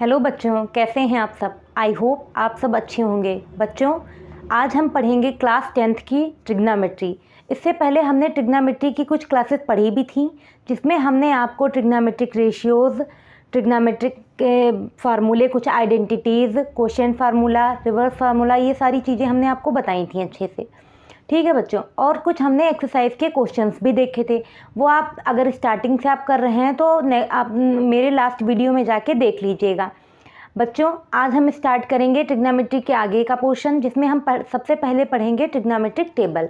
hello बच्चों कैसे हैं आप सब आई होप आप सब अच्छे होंगे बच्चों आज हम पढ़ेंगे क्लास टेंथ की ट्रिग्नामेट्री इससे पहले हमने ट्रिग्नामेट्री की कुछ क्लासेस पढ़ी भी थी जिसमें हमने आपको ट्रिग्नामेट्रिक रेशियोज़ ट्रिग्नामेट्रिक के फार्मूले कुछ identities question formula reverse formula ये सारी चीज़ें हमने आपको बताई थी अच्छे से ठीक है बच्चों और कुछ हमने एक्सरसाइज के क्वेश्चंस भी देखे थे वो आप अगर स्टार्टिंग से आप कर रहे हैं तो आप मेरे लास्ट वीडियो में जाके देख लीजिएगा बच्चों आज हम स्टार्ट करेंगे ट्रिग्नामेट्रिक के आगे का पोर्शन जिसमें हम पर, सबसे पहले पढ़ेंगे ट्रिग्नामेट्रिक टेबल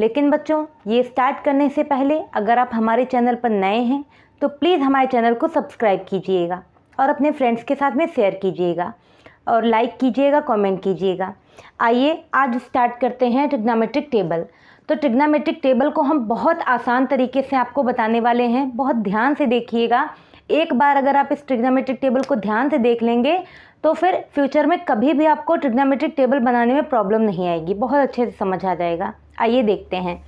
लेकिन बच्चों ये स्टार्ट करने से पहले अगर आप हमारे चैनल पर नए हैं तो प्लीज़ हमारे चैनल को सब्सक्राइब कीजिएगा और अपने फ्रेंड्स के साथ में शेयर कीजिएगा और लाइक कीजिएगा कमेंट कीजिएगा आइए आज स्टार्ट करते हैं ट्रिग्नामेट्रिक टेबल तो ट्रिग्नामेट्रिक टेबल को हम बहुत आसान तरीके से आपको बताने वाले हैं बहुत ध्यान से देखिएगा एक बार अगर आप इस ट्रिग्नामेट्रिक टेबल को ध्यान से देख लेंगे तो फिर फ्यूचर में कभी भी आपको ट्रिग्नामेट्रिक टेबल बनाने में प्रॉब्लम नहीं आएगी बहुत अच्छे से समझ आ जाएगा आइए देखते हैं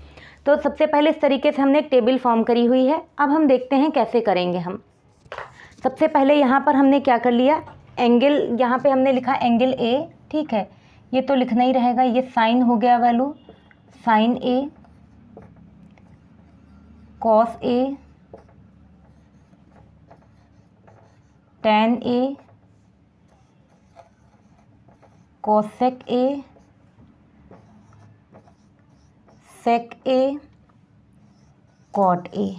तो सबसे पहले इस तरीके से हमने एक टेबल फॉर्म करी हुई है अब हम देखते हैं कैसे करेंगे हम सबसे पहले यहाँ पर हमने क्या कर लिया एंगल यहाँ पे हमने लिखा एंगल ए ठीक है ये तो लिखना ही रहेगा ये साइन हो गया value sine A cos A tan A cosec A sec A cot A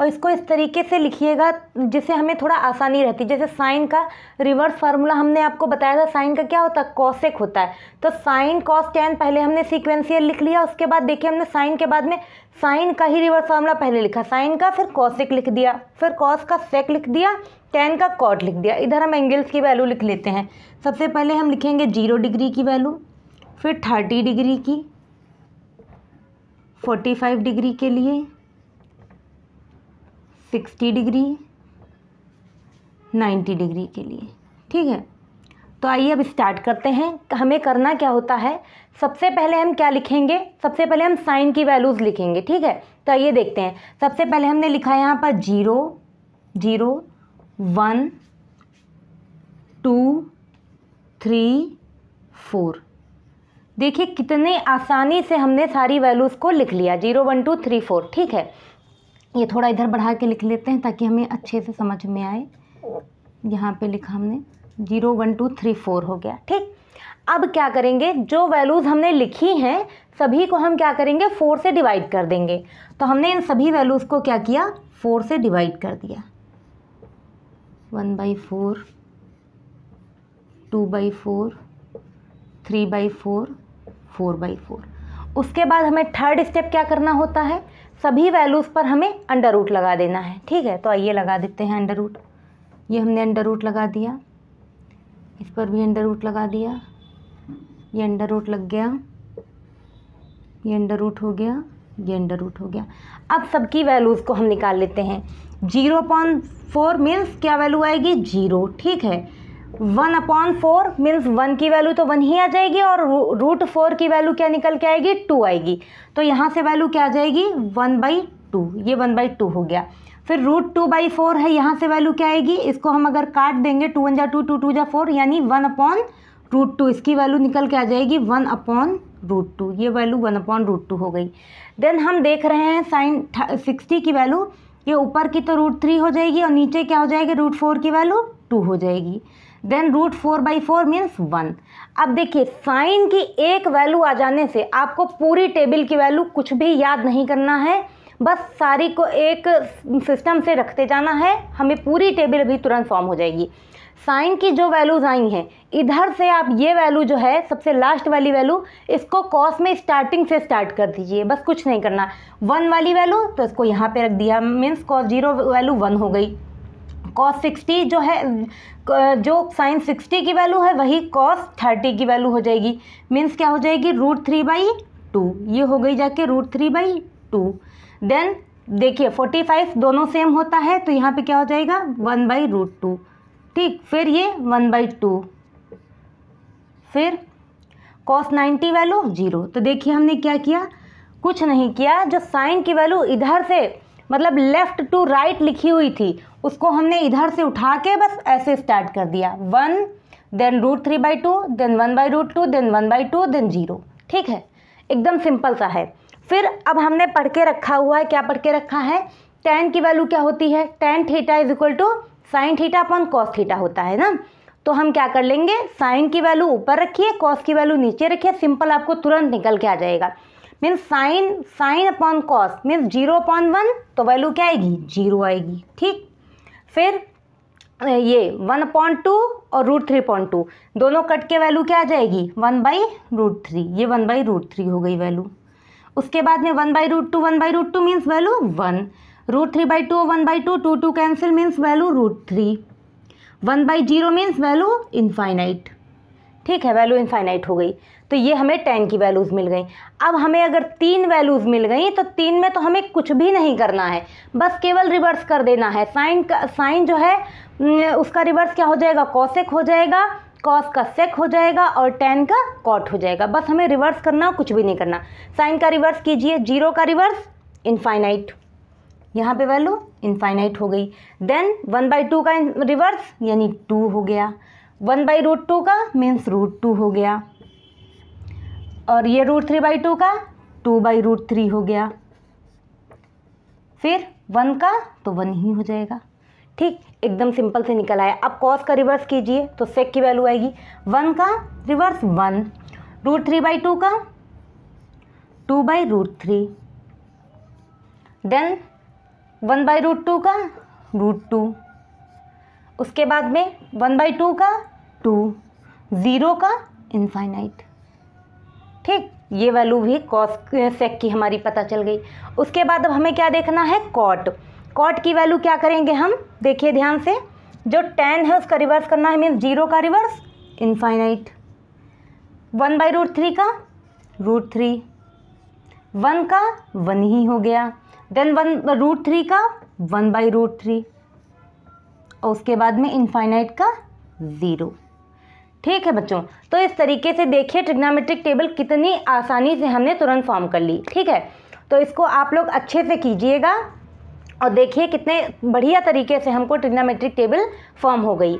और इसको इस तरीके से लिखिएगा जिससे हमें थोड़ा आसानी रहती है जैसे साइन का रिवर्स फार्मूला हमने आपको बताया था साइन का क्या होता है कॉसेक होता है तो साइन कॉस टेन पहले हमने सीक्वेंसियल लिख लिया उसके बाद देखिए हमने साइन के बाद में साइन का ही रिवर्स फार्मूला पहले लिखा साइन का फिर कॉसेक लिख दिया फिर कॉस का सेक लिख दिया टेन का कॉट लिख दिया इधर हम एंगल्स की वैल्यू लिख लेते हैं सबसे पहले हम लिखेंगे जीरो डिग्री की वैल्यू फिर थर्टी डिग्री की फोर्टी फाइव डिग्री के लिए सिक्सटी डिग्री नाइन्टी डिग्री के लिए ठीक है तो आइए अब स्टार्ट करते हैं हमें करना क्या होता है सबसे पहले हम क्या लिखेंगे सबसे पहले हम साइन की वैल्यूज़ लिखेंगे ठीक है तो आइए देखते हैं सबसे पहले हमने लिखा है यहाँ पर zero zero one two three four देखिए कितने आसानी से हमने सारी वैल्यूज़ को लिख लिया zero one two three four ठीक है ये थोड़ा इधर बढ़ा के लिख लेते हैं ताकि हमें अच्छे से समझ में आए यहाँ पे लिखा हमने zero one two three four हो गया ठीक अब क्या करेंगे जो वैल्यूज़ हमने लिखी हैं सभी को हम क्या करेंगे फोर से डिवाइड कर देंगे तो हमने इन सभी वैल्यूज़ को क्या किया फोर से डिवाइड कर दिया one by four two by four three by four four by four उसके बाद हमें थर्ड स्टेप क्या करना होता है सभी वैल्यूज़ पर हमें अंडर रूट लगा देना है ठीक है तो आइए लगा देते हैं अंडर रूट ये हमने अंडर रूट लगा दिया इस पर भी अंडर रूट लगा दिया ये अंडर रूट लग गया ये अंडर रूट हो गया ये अंडर रूट हो गया अब सबकी वैल्यूज़ को हम निकाल लेते हैं जीरो पॉइंट फोर मीन्स क्या वैल्यू आएगी जीरो ठीक है one upon four means one की वैल्यू तो वन ही आ जाएगी और रूट फोर की वैल्यू क्या निकल के आएगी टू आएगी तो यहाँ से वैल्यू क्या आ जाएगी वन बाई टू ये वन बाई टू हो गया फिर रूट टू बाई फोर है यहाँ से वैल्यू क्या आएगी इसको हम अगर काट देंगे टू वन जा टू टू टू जा फोर यानी वन अपॉन रूट टू इसकी वैल्यू निकल के आ जाएगी वन अपॉन रूट टू ये value one upon root two हो गई देन हम देख रहे हैं साइन सिक्सटी की वैल्यू ये ऊपर की तो रूट थ्री हो जाएगी और नीचे क्या हो जाएगी रूट फोर की वैल्यू टू हो जाएगी then root four by four means one अब देखिए साइन की एक वैल्यू आ जाने से आपको पूरी टेबल की वैल्यू कुछ भी याद नहीं करना है बस सारी को एक सिस्टम से रखते जाना है हमें पूरी टेबल भी तुरंत फॉर्म हो जाएगी साइन की जो वैल्यूज आई हैं इधर से आप ये वैल्यू जो है सबसे लास्ट वाली वैल्यू इसको कॉस में स्टार्टिंग से स्टार्ट कर दीजिए बस कुछ नहीं करना वन वाली वैल्यू तो इसको यहाँ पे रख दिया means cos zero value one हो गई कॉस 60 जो है जो साइन 60 की वैल्यू है वही कॉस 30 की वैल्यू हो जाएगी मीन्स क्या हो जाएगी रूट थ्री बाई टू ये हो गई जाके root three by two then देखिए फोर्टी फाइव दोनों सेम होता है तो यहाँ पे क्या हो जाएगा वन बाई रूट टू ठीक फिर ये वन बाई टू फिर कॉस नाइन्टी वैल्यू जीरो तो देखिए हमने क्या किया कुछ नहीं किया जो साइन की वैल्यू इधर से मतलब लेफ़्ट टू राइट लिखी हुई थी उसको हमने इधर से उठा के बस ऐसे स्टार्ट कर दिया one then root three by two then one by root two then one by two then zero ठीक है एकदम सिंपल सा है फिर अब हमने पढ़ के रखा हुआ है क्या पढ़ के रखा है टेन की वैल्यू क्या होती है tan theta is equal to sine theta upon cos theta होता है ना तो हम क्या कर लेंगे साइन की वैल्यू ऊपर रखिए कॉस की वैल्यू नीचे रखिए सिंपल आपको तुरंत निकल के आ जाएगा means sine sine upon cos means zero upon one तो वैल्यू क्या आएगी जीरो आएगी ठीक फिर ये वन अपॉन टू और रूट थ्री पॉइंट टू दोनों कट के वैल्यू क्या आ जाएगी वन बाई रूट थ्री ये वन बाई रूट थ्री हो गई वैल्यू उसके बाद में one by root two one by root two means value one root three by two और one by to two two cancel means value root three one by zero means value infinite ठीक है value infinite हो गई तो ये हमें ten की values मिल गई अब हमें अगर तीन वैल्यूज़ मिल गई तो तीन में तो हमें कुछ भी नहीं करना है बस केवल रिवर्स कर देना है साइन का साइन जो है उसका रिवर्स क्या हो जाएगा कॉसेक हो जाएगा कॉस का सेक हो जाएगा और टेन का कॉट हो जाएगा बस हमें रिवर्स करना कुछ भी नहीं करना साइन का रिवर्स कीजिए जीरो का रिवर्स इनफाइनाइट यहाँ पे वैल्यू इनफाइनाइट हो गई देन वन बाई टू का रिवर्स यानी टू हो गया वन बाई रूट टू का मीन्स रूट टू हो गया और ये रूट थ्री बाई टू का टू बाई रूट थ्री हो गया फिर वन का तो वन ही हो जाएगा ठीक एकदम सिंपल से निकल आया अब कॉस का रिवर्स कीजिए तो सेक की वैल्यू आएगी वन का reverse one root three by two का two by root three then one by root two का रूट टू उसके बाद में वन बाई टू का टू ज़ीरो का इनफाइनाइट ठीक ये वैल्यू भी कॉस सेक की हमारी पता चल गई उसके बाद अब हमें क्या देखना है कॉट कॉट की वैल्यू क्या करेंगे हम देखिए ध्यान से जो टेन है उसका रिवर्स करना है मीन जीरो का reverse infinite one by root three का रूट थ्री वन का वन ही हो गया देन वन रूट थ्री का वन बाई रूट थ्री और उसके बाद में इनफाइनाइट का ज़ीरो ठीक है बच्चों तो इस तरीके से देखिए ट्रिग्नामेट्रिक टेबल कितनी आसानी से हमने तुरंत फॉर्म कर ली ठीक है तो इसको आप लोग अच्छे से कीजिएगा और देखिए कितने बढ़िया तरीके से हमको ट्रिग्नामेट्रिक टेबल फॉर्म हो गई